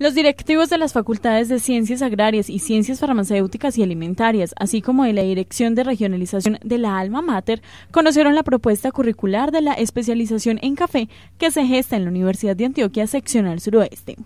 Los directivos de las Facultades de Ciencias Agrarias y Ciencias Farmacéuticas y Alimentarias, así como de la Dirección de Regionalización de la Alma Mater, conocieron la propuesta curricular de la especialización en café que se gesta en la Universidad de Antioquia, seccional suroeste.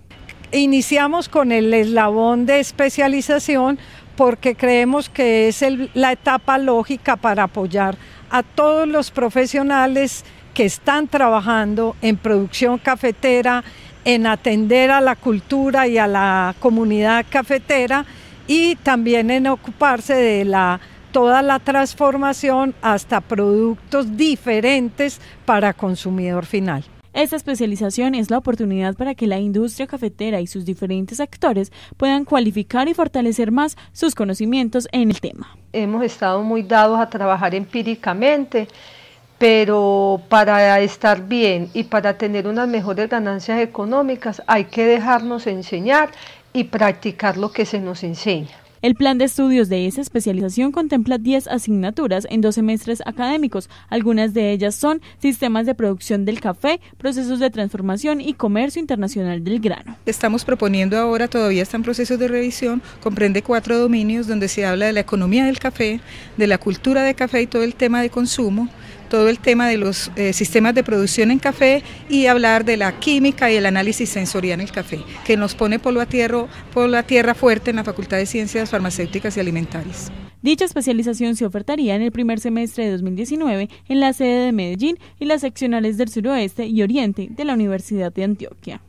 Iniciamos con el eslabón de especialización porque creemos que es la etapa lógica para apoyar a todos los profesionales que están trabajando en producción cafetera, en atender a la cultura y a la comunidad cafetera y también en ocuparse de la toda la transformación hasta productos diferentes para consumidor final. Esta especialización es la oportunidad para que la industria cafetera y sus diferentes actores puedan cualificar y fortalecer más sus conocimientos en el tema. Hemos estado muy dados a trabajar empíricamente pero para estar bien y para tener unas mejores ganancias económicas hay que dejarnos enseñar y practicar lo que se nos enseña. El plan de estudios de esa especialización contempla 10 asignaturas en dos semestres académicos. Algunas de ellas son sistemas de producción del café, procesos de transformación y comercio internacional del grano. Estamos proponiendo ahora, todavía está en proceso de revisión, comprende cuatro dominios donde se habla de la economía del café, de la cultura de café y todo el tema de consumo, todo el tema de los eh, sistemas de producción en café y hablar de la química y el análisis sensorial en el café, que nos pone por a tierra, por la tierra fuerte en la Facultad de Ciencias Farmacéuticas y Alimentarias. Dicha especialización se ofertaría en el primer semestre de 2019 en la sede de Medellín y las seccionales del suroeste y oriente de la Universidad de Antioquia.